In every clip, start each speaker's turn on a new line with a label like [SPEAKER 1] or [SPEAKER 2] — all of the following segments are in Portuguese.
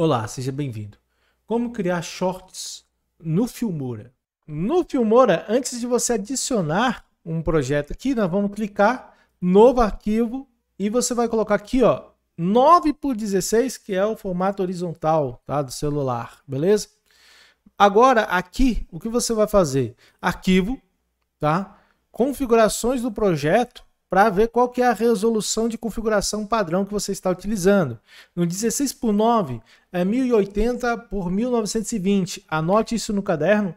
[SPEAKER 1] Olá, seja bem-vindo. Como criar shorts no Filmora? No Filmora, antes de você adicionar um projeto aqui, nós vamos clicar novo arquivo e você vai colocar aqui, ó, 9 por 16, que é o formato horizontal, tá, do celular, beleza? Agora aqui, o que você vai fazer? Arquivo, tá? Configurações do projeto para ver qual que é a resolução de configuração padrão que você está utilizando. No 16 por 9 é 1080 por 1920. Anote isso no caderno,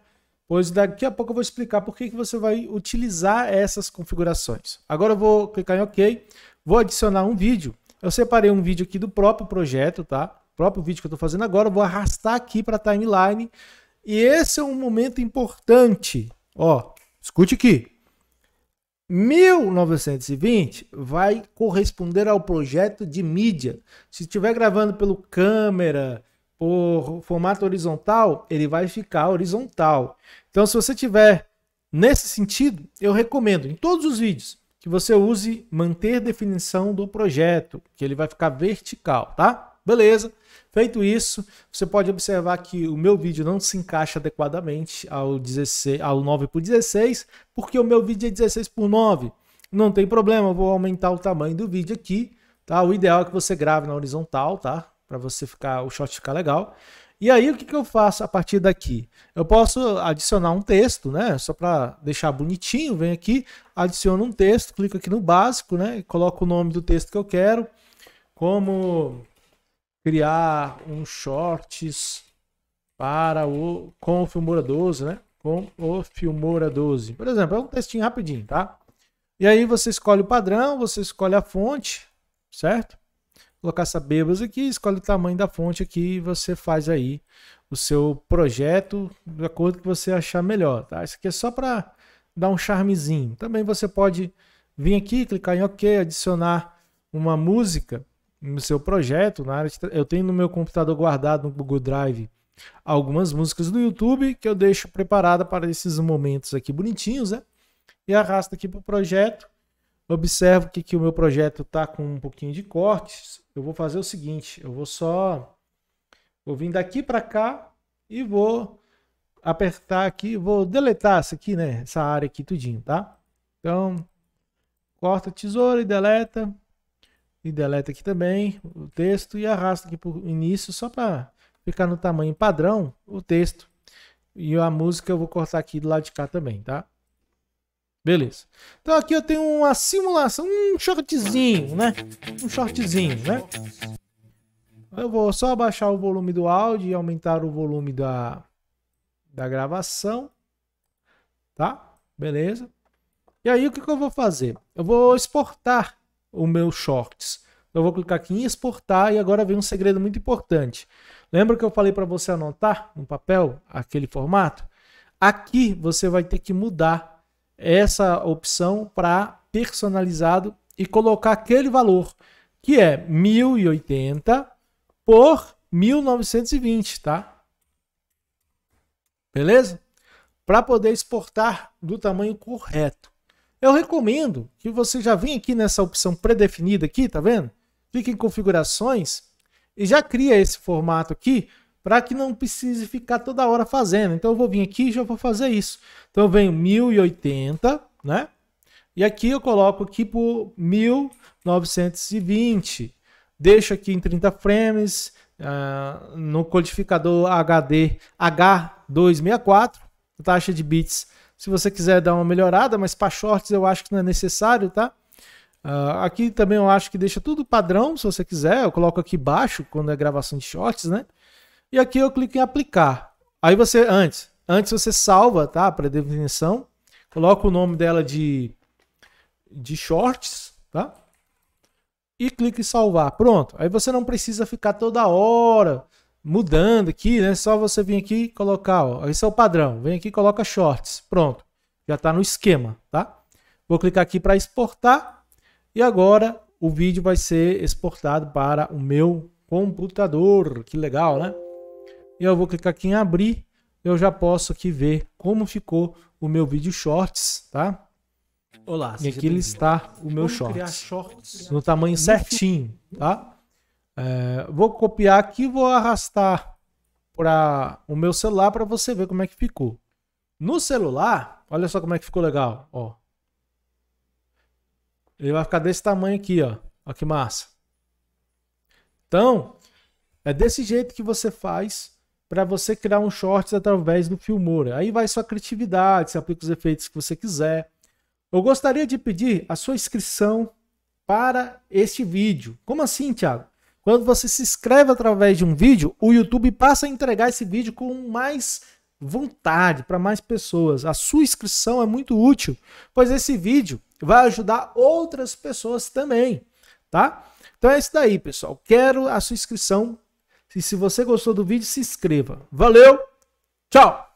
[SPEAKER 1] pois daqui a pouco eu vou explicar por que, que você vai utilizar essas configurações. Agora eu vou clicar em OK, vou adicionar um vídeo. Eu separei um vídeo aqui do próprio projeto, tá? O próprio vídeo que eu estou fazendo agora, eu vou arrastar aqui para a timeline. E esse é um momento importante. Ó, escute aqui. 1920 vai corresponder ao projeto de mídia. Se estiver gravando pelo câmera, por formato horizontal, ele vai ficar horizontal. Então, se você tiver nesse sentido, eu recomendo em todos os vídeos que você use manter definição do projeto, que ele vai ficar vertical, tá? Beleza. Feito isso, você pode observar que o meu vídeo não se encaixa adequadamente ao, 16, ao 9 por 16, porque o meu vídeo é 16 por 9. Não tem problema, vou aumentar o tamanho do vídeo aqui, tá? O ideal é que você grave na horizontal, tá? Para você ficar, o shot ficar legal. E aí o que, que eu faço a partir daqui? Eu posso adicionar um texto, né? Só para deixar bonitinho, vem aqui, adiciono um texto, clico aqui no básico, né? Coloco o nome do texto que eu quero, como criar um shorts para o com o Filmora 12, né? Com o Filmora 12. Por exemplo, é um textinho rapidinho, tá? E aí você escolhe o padrão, você escolhe a fonte, certo? colocar essa bebas aqui, escolhe o tamanho da fonte aqui e você faz aí o seu projeto de acordo com que você achar melhor, tá? Isso aqui é só para dar um charmezinho. Também você pode vir aqui, clicar em OK, adicionar uma música no seu projeto, na área de... eu tenho no meu computador guardado no Google Drive algumas músicas do YouTube que eu deixo preparada para esses momentos aqui bonitinhos, né? E arrasto aqui para o projeto. Observo que, que o meu projeto tá com um pouquinho de cortes. Eu vou fazer o seguinte, eu vou só vou vir daqui para cá e vou apertar aqui, vou deletar essa aqui, né? Essa área aqui tudinho, tá? Então, corta a tesoura e deleta. E deleta aqui também o texto e arrasta aqui para o início só para ficar no tamanho padrão o texto. E a música eu vou cortar aqui do lado de cá também, tá? Beleza. Então aqui eu tenho uma simulação, um shortzinho, né? Um shortzinho, né? Eu vou só abaixar o volume do áudio e aumentar o volume da, da gravação. Tá? Beleza. E aí o que, que eu vou fazer? Eu vou exportar o meu shorts. Eu vou clicar aqui em exportar e agora vem um segredo muito importante. Lembra que eu falei para você anotar no papel aquele formato? Aqui você vai ter que mudar essa opção para personalizado e colocar aquele valor, que é 1080 por 1920, tá? Beleza? Para poder exportar do tamanho correto. Eu recomendo que você já venha aqui nessa opção pré-definida aqui, tá vendo? Fique em configurações e já cria esse formato aqui para que não precise ficar toda hora fazendo. Então eu vou vir aqui e já vou fazer isso. Então eu venho 1080, né? E aqui eu coloco aqui por 1920. Deixo aqui em 30 frames uh, no codificador HD H264, taxa de bits se você quiser dar uma melhorada, mas para shorts eu acho que não é necessário, tá? Uh, aqui também eu acho que deixa tudo padrão, se você quiser. Eu coloco aqui baixo quando é gravação de shorts, né? E aqui eu clico em aplicar. Aí você, antes, antes você salva, tá? Para definição. Coloca o nome dela de, de shorts, tá? E clica em salvar. Pronto. Aí você não precisa ficar toda hora mudando aqui, né? Só você vir aqui e colocar, ó, esse é o padrão. Vem aqui e coloca shorts. Pronto. Já está no esquema, tá? Vou clicar aqui para exportar e agora o vídeo vai ser exportado para o meu computador. Que legal, né? E eu vou clicar aqui em abrir, eu já posso aqui ver como ficou o meu vídeo shorts, tá? Olá, e aqui está o meu shorts, shorts no tamanho certinho, tá? É, vou copiar aqui e vou arrastar para o meu celular para você ver como é que ficou. No celular, olha só como é que ficou legal. Ó. Ele vai ficar desse tamanho aqui, ó. Olha que massa. Então, é desse jeito que você faz para você criar um short através do Filmora. Aí vai sua criatividade, você aplica os efeitos que você quiser. Eu gostaria de pedir a sua inscrição para este vídeo. Como assim, Thiago? Quando você se inscreve através de um vídeo, o YouTube passa a entregar esse vídeo com mais vontade para mais pessoas. A sua inscrição é muito útil, pois esse vídeo vai ajudar outras pessoas também, tá? Então é isso daí, pessoal. Quero a sua inscrição. E se você gostou do vídeo, se inscreva. Valeu. Tchau.